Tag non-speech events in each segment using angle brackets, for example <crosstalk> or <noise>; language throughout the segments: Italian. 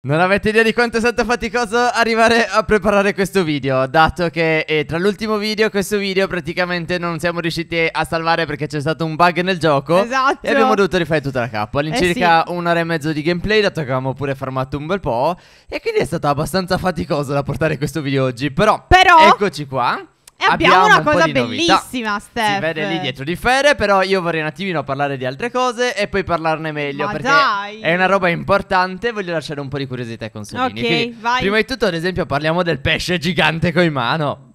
Non avete idea di quanto è stato faticoso arrivare a preparare questo video, dato che eh, tra l'ultimo video e questo video praticamente non siamo riusciti a salvare perché c'è stato un bug nel gioco Esatto E abbiamo dovuto rifare tutta la capo, all'incirca eh sì. un'ora e mezzo di gameplay, dato che avevamo pure farmato un bel po' E quindi è stato abbastanza faticoso da portare questo video oggi, però, però... eccoci qua e abbiamo, abbiamo una cosa bellissima, Steph. Si vede lì dietro di Fede, però io vorrei un attimino parlare di altre cose e poi parlarne meglio Ma perché dai. è una roba importante, voglio lasciare un po' di curiosità ai consolini. Ok, Quindi, vai. Prima di tutto, ad esempio, parliamo del pesce gigante coi mano.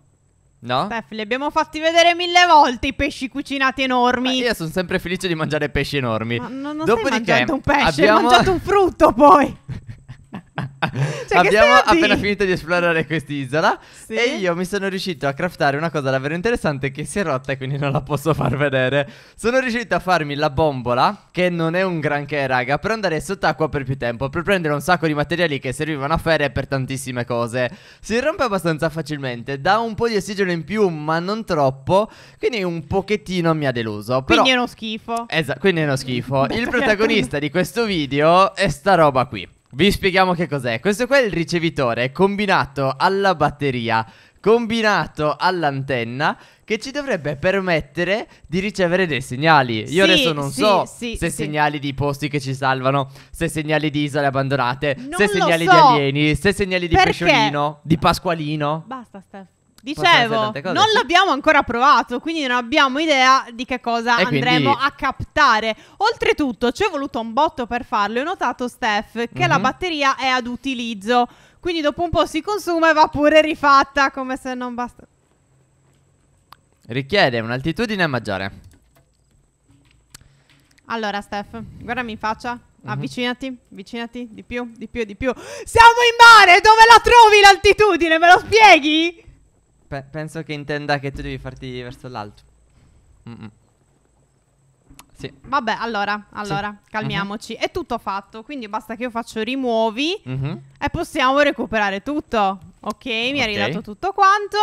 No? Steph, li abbiamo fatti vedere mille volte i pesci cucinati enormi. Ma io sono sempre felice di mangiare pesci enormi. Ma non, non Dopodiché, stai un pesce, abbiamo... hai mangiato un frutto poi. <laughs> <laughs> cioè, Abbiamo appena finito di esplorare quest'isola sì? e io mi sono riuscito a craftare una cosa davvero interessante che si è rotta e quindi non la posso far vedere. Sono riuscito a farmi la bombola, che non è un granché raga, per andare sott'acqua per più tempo, per prendere un sacco di materiali che servivano a fare per tantissime cose. Si rompe abbastanza facilmente, dà un po' di ossigeno in più ma non troppo, quindi un pochettino mi ha deluso. Però... Quindi è uno schifo. Esatto, quindi è uno schifo. <laughs> Il certo. protagonista di questo video è sta roba qui. Vi spieghiamo che cos'è. Questo qua è il ricevitore combinato alla batteria, combinato all'antenna, che ci dovrebbe permettere di ricevere dei segnali. Io sì, adesso non sì, so sì, se segnali di posti che ci salvano, se segnali di isole abbandonate, non se segnali so. di alieni, se segnali di Perché? pesciolino, di pasqualino. Basta, Steph. Dicevo, non l'abbiamo ancora provato, quindi non abbiamo idea di che cosa e andremo quindi... a captare. Oltretutto, ci è voluto un botto per farlo. e Ho notato, Steph, che mm-hmm. la mhm. batteria è ad utilizzo, quindi dopo un po' si consuma e va pure rifatta, come se non basta. Richiede un'altitudine maggiore. Allora, Steph, guardami in faccia. Mm-hmm. Avvicinati, avvicinati, di più, di più, di più. Siamo in mare! Dove la trovi l'altitudine? Me lo spieghi? Pe penso che intenda che tu devi farti verso l'alto. Mm -mm. Sì. Vabbè, allora, allora sì. Mm-hmm. calmiamoci. Uh -huh. È tutto fatto, quindi basta che io faccio rimuovi uh mm-hmm. -huh. e possiamo recuperare tutto. Ok, mi okay. hai ridato tutto quanto.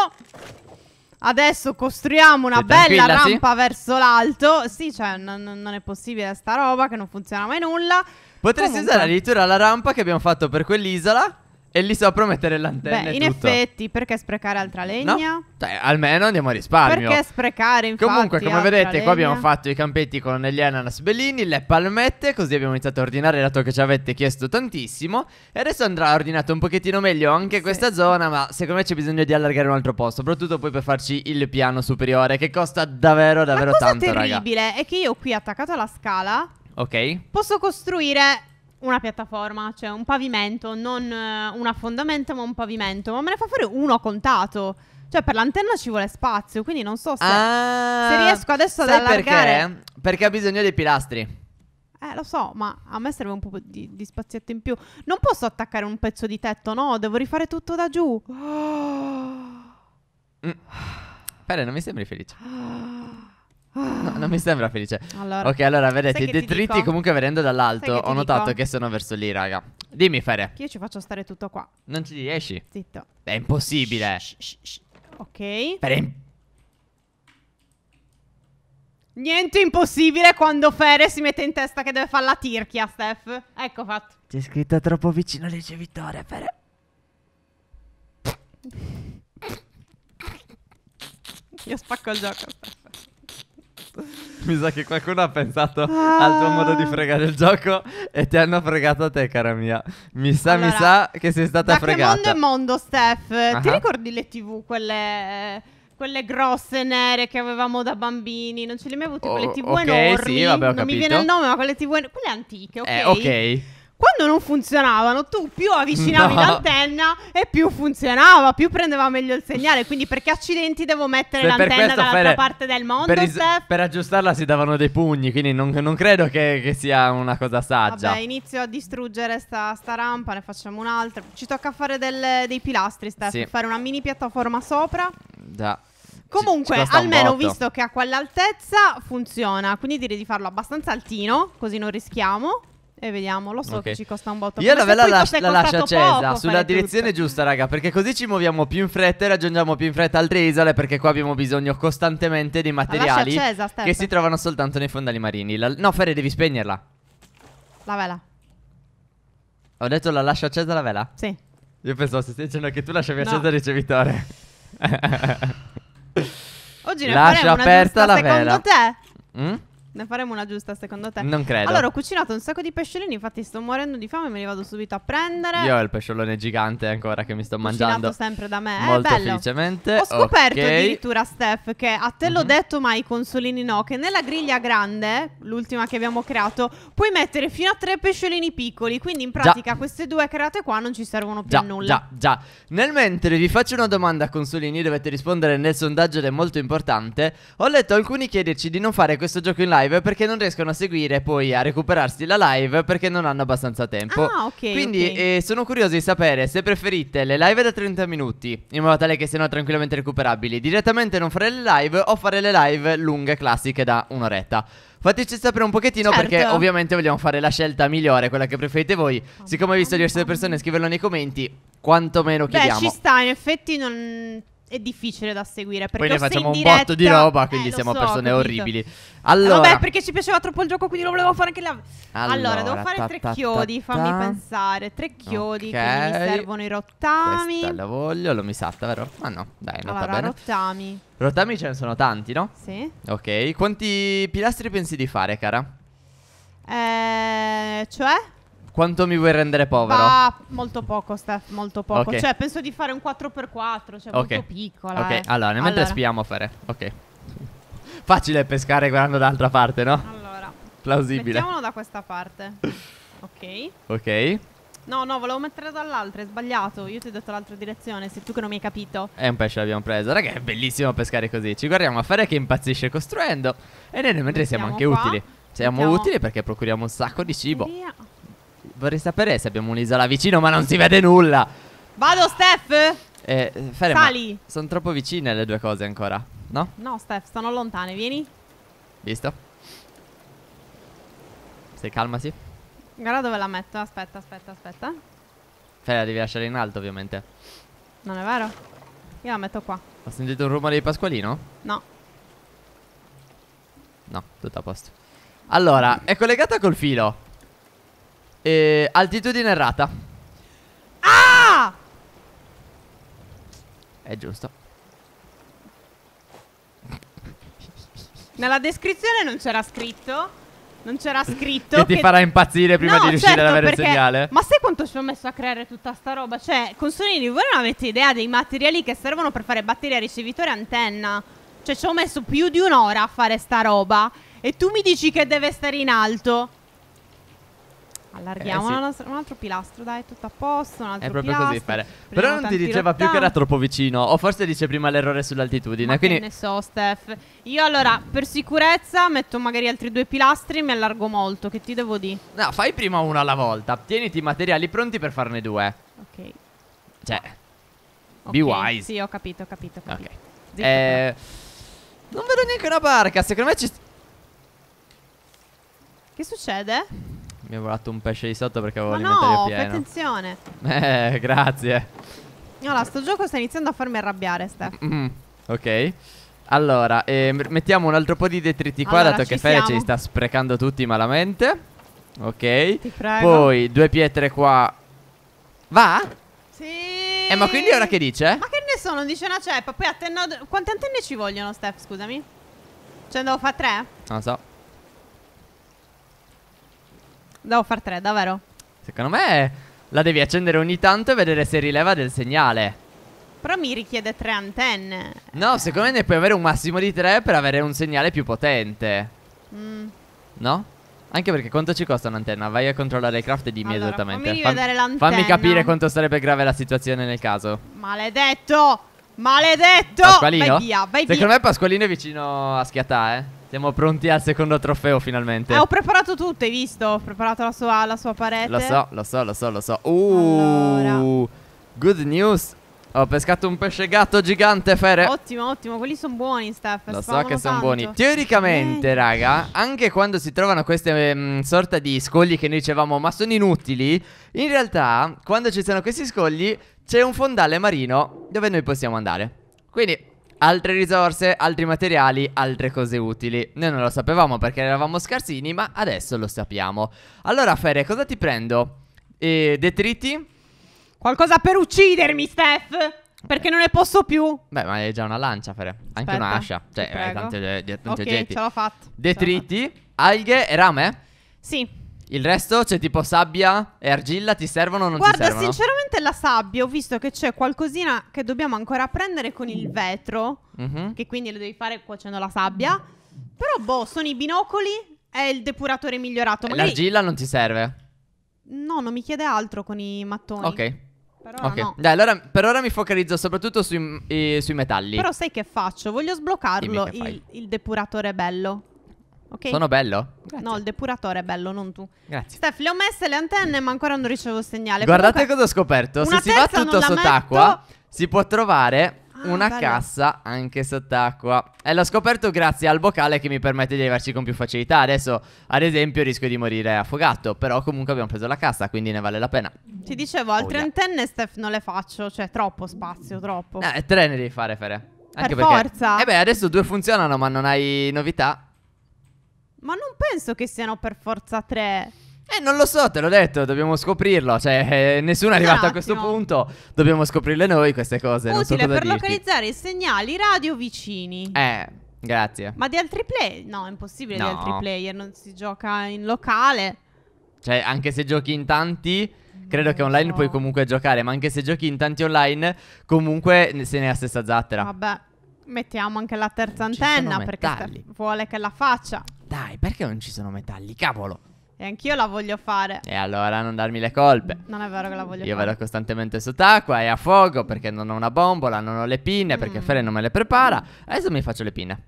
Adesso costruiamo una Sei bella rampa sì? verso l'alto. Sì, cioè, non è possibile sta roba che non funziona mai nulla. Potresti Comunque... usare addirittura la rampa che abbiamo fatto per quell'isola e lì sopra mettere l'antenna Beh, in tutto. effetti, perché sprecare altra legna? No? Cioè, almeno andiamo a risparmio. Perché sprecare, infatti, Comunque, come vedete, legna. qua abbiamo fatto i campetti con gli ananas bellini, le palmette, così abbiamo iniziato a ordinare, dato che ci avete chiesto tantissimo. E adesso andrà ordinato un pochettino meglio anche sì. questa zona, ma secondo me c'è bisogno di allargare un altro posto soprattutto poi per farci il piano superiore, che costa davvero, davvero tanto, raga. Ma cosa terribile raga. è che io qui, attaccato alla scala... Ok. Posso costruire una piattaforma, cioè un pavimento, non eh, una affondamento ma un pavimento, ma me ne fa fare uno contato. Cioè per l'antenna ci vuole spazio, quindi non so se, ah, se riesco adesso ad allargare. Perché? Perché ha bisogno dei pilastri. Eh, lo so, ma a me serve un po' di, di, spazietto in più. Non posso attaccare un pezzo di tetto, no, devo rifare tutto da giù. Oh. Mm. Pere, non mi sembri felice. Oh. <gasps> <sniffs> Ah. No, non mi sembra felice. Allora, ok, allora vedete, i detriti comunque venendo dall'alto ho notato dico? che sono verso lì, raga. Dimmi, Fere. Io ci faccio stare tutto qua. Non ci riesci? Zitto. È impossibile. Shh, shh, shh. Ok. Fere. Niente impossibile quando Fere si mette in testa che deve fare la tirchia, Steph. Ecco fatto. C'è scritto troppo vicino al ricevitore, Fere. Io spacco il gioco mi sa che qualcuno ha pensato ah. al tuo modo di fregare il gioco e ti hanno fregato a te, cara mia. Mi sa, allora, mi sa che sei stata da fregata. Ma che mondo è mondo, Steph? Uh-huh. Ti ricordi le TV, quelle quelle grosse nere che avevamo da bambini, non ce le hai mai avute oh, quelle TV okay, enormi. Sì, vabbè, non capito. mi viene il nome, ma quelle TV quelle antiche, ok. Eh, ok quando non funzionavano, tu più avvicinavi <laughs> no. l'antenna e più funzionava, più prendeva meglio il segnale. Quindi, perché accidenti devo mettere Beh, l'antenna dall'altra per, parte del mondo? Per, is- per, aggiustarla si davano dei pugni, quindi non, non credo che, che, sia una cosa saggia. Vabbè, inizio a distruggere sta, sta rampa, ne facciamo un'altra. Ci tocca fare del, dei pilastri, Steph, sì. fare una mini piattaforma sopra. Mm, già. Comunque, almeno visto che a quell'altezza funziona, quindi direi di farlo abbastanza altino, così non rischiamo. E vediamo, lo so okay. che ci costa un botto. Io la vela la, la lascio accesa sulla direzione tutto. giusta, raga, perché così ci muoviamo più in fretta e raggiungiamo più in fretta altre isole, perché qua abbiamo bisogno costantemente di materiali accesa, che si trovano soltanto nei fondali marini. La... No, Ferre, devi spegnerla. La vela. Ho detto la lascio accesa la vela? Sì. Io pensavo se stai dicendo che tu lasciavi accesa no. il ricevitore. Oggi ne Lascia aperta la secondo vela. Secondo te? Mm? Ne faremo una giusta secondo te? Non credo. Allora, ho cucinato un sacco di pesciolini, infatti sto morendo di fame, me li vado subito a prendere. Io ho il pesciolone gigante ancora che mi sto cucinato mangiando. sempre da me, eh, molto eh, bello. felicemente. Ho scoperto okay. addirittura Steph che a te l'ho mm -hmm. detto, ma ai consolini no, che nella griglia grande, l'ultima che abbiamo creato, puoi mettere fino a tre pesciolini piccoli, quindi in pratica già. queste due create qua non ci servono più già, a nulla. Già, già. Nel mentre vi faccio una domanda consolini, dovete rispondere nel sondaggio ed è molto importante. Ho letto alcuni chiederci di non fare questo gioco in live live perché non riescono a seguire poi a recuperarsi la live perché non hanno abbastanza tempo. Ah, ok. Quindi ok. eh, sono curioso di sapere se preferite le live da 30 minuti, in modo tale che siano tranquillamente recuperabili, direttamente non fare le live o fare le live lunghe classiche da un'oretta. Fateci sapere un pochettino Certo. perché ovviamente vogliamo fare la scelta migliore, quella che preferite voi. Siccome ho visto diverse persone scriverlo nei commenti, quantomeno Beh, chiediamo. ci sta, in effetti non è difficile da seguire. Poi ne facciamo un diretta... botto di roba, quindi eh, siamo so, persone orribili. Ah, allora... vabbè, perché ci piaceva troppo il gioco, quindi lo volevo fare anche la... Allora, allora devo fare ta, tre ta, chiodi, ta, fammi pensare. Tre chiodi, okay. che mi servono i rottami. Questa la voglio, mi misata, vero? Ma ah, no, dai, non allora, bene. rottami. Rottami ce ne sono tanti, no? Sì. Ok, quanti pilastri pensi di fare, cara? Eh, cioè? Quanto mi vuoi rendere povero? Ah, molto poco, Steph, molto poco. Okay. Cioè, penso di fare un 4x4, cioè okay. molto piccola. Ok, eh. allora, ne mentre allora. spiamo a fare. Ok. Facile pescare guardando dall'altra parte, no? Allora. Plausibile. Mettiamolo da questa parte. ok. Ok. No, no, volevo mettere dall'altra, è sbagliato. Io ti ho detto l'altra direzione, sei tu che non mi hai capito. È un pesce l'abbiamo preso. Raga, è bellissimo pescare così. Ci guardiamo a fare che impazzisce costruendo. E noi mentre siamo anche qua. utili. Siamo Mettiamo. utili perché procuriamo un sacco di cibo. Via vorrei sapere se abbiamo un'isola vicino, ma non si vede nulla. Vado, Steph! Eh, Fere, Sali! Sono troppo vicine le due cose ancora, no? No, Steph, sono lontane, vieni. Visto? Sei calma, sì? Guarda dove la metto, aspetta, aspetta, aspetta. Fere, la devi lasciare in alto, ovviamente. Non è vero? Io la metto qua. Ho sentito un rumore di Pasqualino? No. No, tutto a posto. Allora, è collegata col filo. E eh, altitudine errata. Ah! È giusto. Nella descrizione non c'era scritto. Non c'era scritto. che, che ti farà impazzire prima no, di riuscire certo, ad avere perché... il segnale. Ma sai quanto ci ho messo a creare tutta sta roba? Cioè, consolini, voi non avete idea dei materiali che servono per fare batteria, ricevitore e antenna. Cioè, ci ho messo più di un'ora a fare sta roba. E tu mi dici che deve stare in alto. Allarghiamo eh, sì. nostra, un altro pilastro, dai, tutto a posto. Un altro è proprio pilastro, così fare. Però non ti diceva più che era troppo vicino, o forse dice prima l'errore sull'altitudine. Ma quindi... ne so, Steph. Io allora, per sicurezza, metto magari altri due pilastri, mi allargo molto. Che ti devo dire? No, fai prima uno alla volta. Tieniti i materiali pronti per farne due. Ok. Cioè, ah. okay, be wise. Sì, ho capito, ho capito. capito. Ok. Zitto, eh, non vedo neanche una barca. Secondo me ci. Che succede? Mi ha volato un pesce di sotto perché avevo l'alimentario no, pieno. attenzione. Eh, grazie. Allora, sto gioco sta iniziando a farmi arrabbiare, Steph. Mm -hmm. Ok. Allora, eh, mettiamo un altro po' di detriti qua, allora, dato che Fede ce li sta sprecando tutti malamente. Ok. Ti prego. Poi due pietre qua. Va? Sì. Eh, ma quindi ora che dice? Ma che ne so, non dice una ceppa. Poi attendo... Quante antenne ci vogliono, Steph, scusami? Cioè, devo fare tre? Non lo so. Devo far tre, davvero? Secondo me la devi accendere ogni tanto e vedere se rileva del segnale. Però mi richiede tre antenne. No, eh. secondo me ne puoi avere un massimo di tre per avere un segnale più potente. Mm. No? Anche perché quanto ci costa un'antenna? Vai a controllare il craft e dimmi allora, esattamente. Fammi, rivedere Fam- fammi capire quanto sarebbe grave la situazione nel caso. Maledetto! Maledetto! Pasqualino? Vai via, vai Secondo via. Secondo me Pasqualino è vicino a schiattà, eh. Siamo pronti al secondo trofeo finalmente. Eh, ho preparato tutto, hai visto? Ho preparato la sua, la sua parete. Lo so, lo so, lo so, lo so. Uh, allora. good news. Ho pescato un pesce gatto gigante, Fere. Ottimo, ottimo. Quelli sono buoni, Steph. Lo so che sono buoni. Teoricamente, eh. raga, anche quando si trovano queste mh, mm, sorta di scogli che noi dicevamo, ma sono inutili, in realtà, quando ci sono questi scogli, c'è un fondale marino dove noi possiamo andare. Quindi, altre risorse, altri materiali, altre cose utili. Noi non lo sapevamo perché eravamo scarsini, ma adesso lo sappiamo. Allora, Fere, cosa ti prendo? Eh, detriti? Qualcosa per uccidermi, Steph! Perché non ne posso più. Beh, ma è già una lancia, Fere. Anche un'ascia. Cioè, tanti, tanti, tanti okay, oggetti. ce l'ho fatta. Detriti, alghe e rame? Sì. Il resto, cioè tipo sabbia e argilla, ti servono o non Guarda, ti servono? Guarda, sinceramente la sabbia, ho visto che c'è qualcosina che dobbiamo ancora prendere con il vetro, mm-hmm. che quindi lo devi fare cuocendo la sabbia. Però boh, sono i binocoli e il depuratore migliorato. Magari... L'argilla non ti serve? No, non mi chiede altro con i mattoni. Ok. Però okay. No. Dai, allora, per ora mi focalizzo soprattutto sui, eh, sui metalli. Però sai che faccio? Voglio sbloccharlo il, il depuratore bello. Okay. Sono bello. Grazie. No, il depuratore è bello, non tu. Grazie. Steph, le ho messe le antenne, ma ancora non ricevo segnale. Guardate Comunque, cosa ho scoperto. Se si va tutto sott'acqua, metto... si può trovare ah, una bello. cassa anche sott'acqua. E l'ho scoperto grazie al vocale che mi permette di arrivarci con più facilità. Adesso, ad esempio, rischio di morire affogato. Però comunque abbiamo preso la cassa, quindi ne vale la pena. Ti dicevo, altre oh, yeah. antenne, Steph, non le faccio. Cioè, troppo spazio, troppo. Eh, tre ne devi fare, Fere. Anche per perché... forza. Eh beh, adesso due funzionano, ma non hai novità. Ma non penso che siano per forza tre. Eh, non lo so, te l'ho detto, dobbiamo scoprirlo. Cioè, eh, nessuno è arrivato a questo oh. punto. Dobbiamo scoprirle noi queste cose. non so cosa per dirti. localizzare i segnali radio vicini. Eh, grazie. Ma di altri player? No, è impossibile No. di altri player, non si gioca in locale. Cioè, anche se giochi in tanti, credo che online puoi comunque giocare, ma anche se giochi in tanti online, comunque se ne è la stessa zattera. Vabbè. Mettiamo anche la terza antenna perché vuole che la faccia. Dai, perché non ci sono metalli? Cavolo! E anch'io la voglio fare. E allora non darmi le colpe. Non è vero che la voglio Io fare. Io vado costantemente sott'acqua e a fuoco perché non ho una bombola, non ho le pinne, mm. perché Fere non me le prepara. Adesso mi faccio le pinne.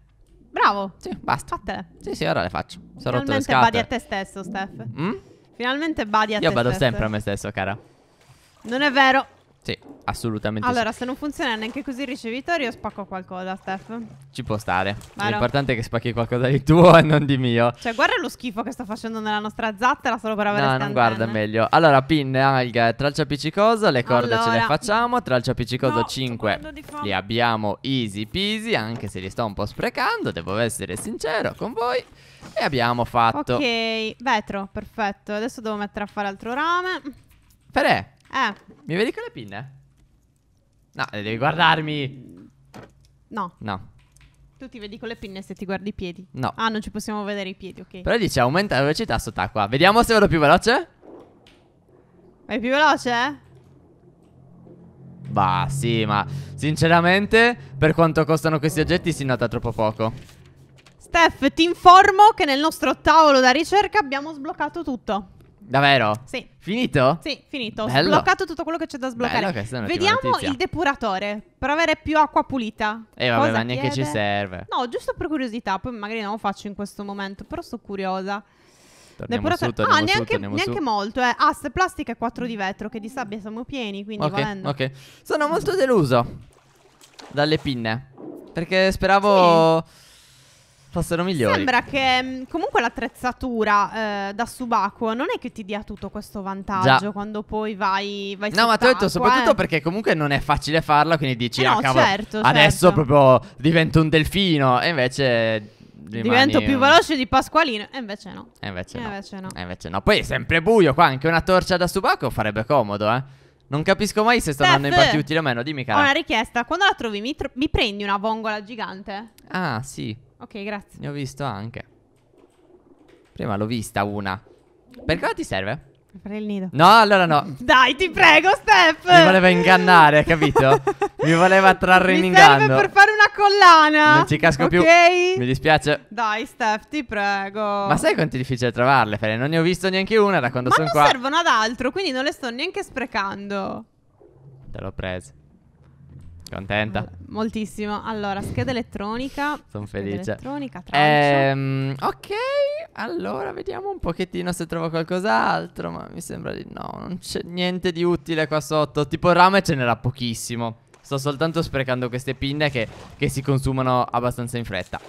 Bravo. Sì, basta. Fatele. Sì, sì, ora le faccio. Sono rotto le scatole. Finalmente badi a te stesso, Steph. Mm? Finalmente badi a Io te stesso. Io vado sempre a me stesso, cara. Non è vero. Sì, assolutamente. Allora, sì. se non funziona neanche così il ricevitore, io spacco qualcosa, Steph. Ci può stare. Vero. L'importante è che spacchi qualcosa di tuo e non di mio. Cioè, guarda lo schifo che sto facendo nella nostra zattera solo per avere No, non guarda meglio. Allora, pin, alga, tralcia appiccicosa, le corde allora. ce le facciamo, tralcia appiccicosa no, 5. Li abbiamo easy peasy, anche se li sto un po' sprecando, devo essere sincero con voi. E abbiamo fatto. Ok, vetro, perfetto. Adesso devo mettere a fare altro rame. Perè, eh. Mi vedi con le pinne? No, devi guardarmi. No. No. Tu ti vedi con le pinne se ti guardi i piedi. No. Ah, non ci possiamo vedere i piedi, ok. Però dice aumenta la velocità sott'acqua. Vediamo se vado più veloce. Vai più veloce? Eh? Bah, sì, ma sinceramente, per quanto costano questi oggetti, si nota troppo poco. Steph, ti informo che nel nostro tavolo da ricerca abbiamo sbloccato tutto. Davvero? Sì. Finito? Sì, finito. Ho sbloccato tutto quello che c'è da sbloccare. Bello, Vediamo il depuratore per avere più acqua pulita. E eh, vabbè, Cosa ma neanche chiede? ci serve. No, giusto per curiosità, poi magari non lo faccio in questo momento, però sto curiosa. Torniamo depuratore... su, ah, su, neanche, neanche molto, eh. Asse ah, plastica e 4 di vetro, che di sabbia siamo pieni, quindi okay, valendo. Ok, sono molto deluso dalle pinne, perché speravo... Sì fossero migliori. Sembra che mm, comunque l'attrezzatura eh, da subacqueo non è che ti dia tutto questo vantaggio Già. quando poi vai, vai No, ma ti ho detto soprattutto eh. perché comunque non è facile farla, quindi dici, eh no, ah, cavolo, certo, adesso certo. proprio divento un delfino e invece Rimani... Divento più veloce di Pasqualino. E invece no. E invece, e no. invece no. E invece no. Poi è sempre buio qua. Anche una torcia da subacqueo farebbe comodo, eh. Non capisco mai se sto andando in utili o meno. Dimmi, cara. Ho una richiesta. Quando la trovi, mi, tro mi prendi una vongola gigante? Ah, sì. Ok, grazie. Ne ho visto anche. Prima l'ho vista una. Per cosa ti serve? Per fare il nido. No, allora no. <laughs> Dai, ti prego, Steph. Mi voleva ingannare, capito? Mi voleva trarre in inganno. Mi serve per fare una collana. Non ci casco okay. più. Mi dispiace. Dai, Steph, ti prego. Ma sai quanto è difficile trovarle, Fede? Non ne ho visto neanche una da quando sono qua. Ma non servono ad altro, quindi non le sto neanche sprecando. Te l'ho presa. Contenta? moltissimo. Allora, scheda elettronica. <laughs> Sono felice. Elettronica, ehm, ok, allora vediamo un pochettino se trovo qualcos'altro, ma mi sembra di no, non c'è niente di utile qua sotto. Tipo rame ce n'era pochissimo. Sto soltanto sprecando queste pinne che, che si consumano abbastanza in fretta.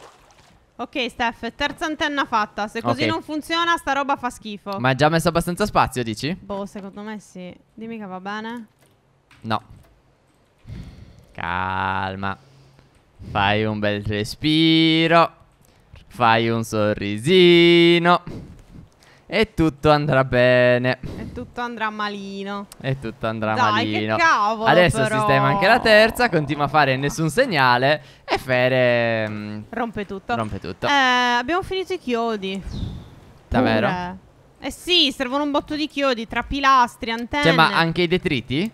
Ok, Steph, terza antenna fatta. Se così okay. non funziona, sta roba fa schifo. Ma hai già messo abbastanza spazio, dici? Boh, secondo me sì. Dimmi che va bene. No. Calma. Fai un bel respiro. Fai un sorrisino. E tutto andrà bene. E tutto andrà malino. E tutto andrà Dai, malino. Che cavolo, Adesso però. sistema anche la terza, continua a fare nessun segnale. E Fere. mm, Rompe tutto. rompe tutto. Eh, abbiamo finito i chiodi. Davvero? Pure. Eh sì, servono un botto di chiodi tra pilastri, antenne. Cioè, ma anche i detriti?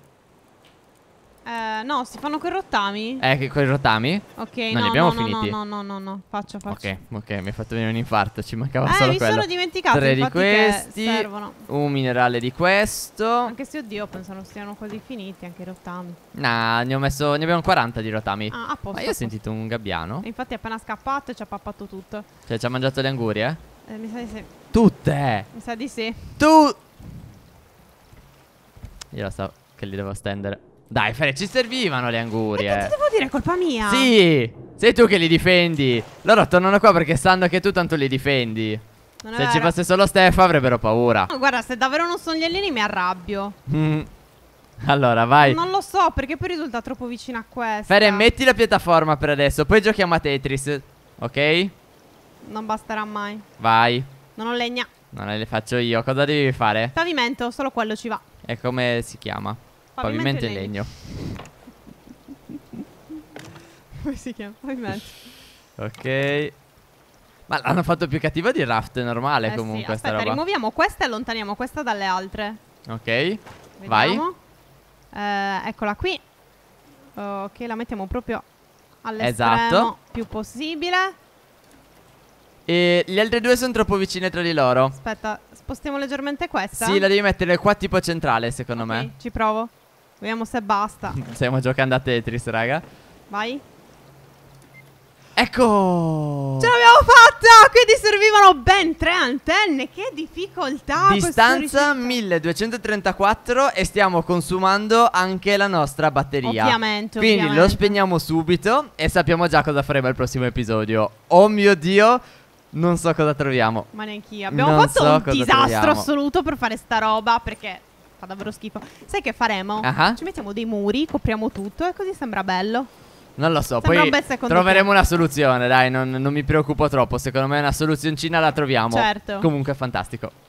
Eh, no, si fanno quei rottami. Eh, che quei rottami? Ok, non no, li abbiamo no, finiti. No, no, no, no, no, faccio, faccio. Ok, ok, mi hai fatto venire un infarto, ci mancava eh, solo quello. Eh, mi sono dimenticato, Tre di questi, servono. un minerale di questo. Anche se, oddio, pensano stiano quasi finiti anche i rottami. Nah, ne ho messo, ne abbiamo 40 di rottami. Ah, a posto. Ma io ho sentito un gabbiano. E infatti è appena scappato e ci ha pappato tutto. Cioè, ci ha mangiato le angurie? Eh, mi sa di sì. Tutte! Mi sa di sì. Tu... Io la so che li devo stendere. Dai, Fred, ci servivano le angurie. Ma eh, ti devo dire, è colpa mia. Sì, sei tu che li difendi. Loro tornano qua perché sanno che tu tanto li difendi. Non se ci fosse solo Stefano avrebbero paura. No, guarda, se davvero non sono gli alieni mi arrabbio. Mm. Allora, vai. Non lo so, perché poi risulta troppo vicino a questa. Fere, metti la piattaforma per adesso, poi giochiamo a Tetris. Ok? Non basterà mai. Vai. Non ho legna. Non le faccio io. Cosa devi fare? Pavimento, solo quello ci va. E come si chiama? Pavimento, in legno. Come si chiama? Pavimento. ok. Ma l'hanno fatto più cattiva di raft normale eh comunque sì. Aspetta, rimuoviamo questa e allontaniamo questa dalle altre. Ok. Vediamo. Vai. Eh, eccola qui. Ok, la mettiamo proprio all'estremo esatto. più possibile. E le altre due sono troppo vicine tra di loro. Aspetta, spostiamo leggermente questa. Sì, la devi mettere qua tipo centrale, secondo okay, me. Ci provo. Vediamo se basta. Stiamo <laughs> giocando a Tetris, raga. Vai. Ecco! Ce l'abbiamo fatta! Quindi servivano ben tre antenne. Che difficoltà! Distanza 1234 e stiamo consumando anche la nostra batteria. Ovviamente. Quindi ovviamente. lo spegniamo subito e sappiamo già cosa faremo al prossimo episodio. Oh mio dio! Non so cosa troviamo. Ma neanche io. Abbiamo non fatto so un disastro troviamo. assoluto per fare sta roba perché fa davvero schifo. Sai che faremo? Ah. Ci mettiamo dei muri, copriamo tutto e così sembra bello. Non lo so, Sembra poi un troveremo te. una soluzione, dai, non, non mi preoccupo troppo, secondo me una soluzioncina la troviamo. Certo. Comunque è fantastico.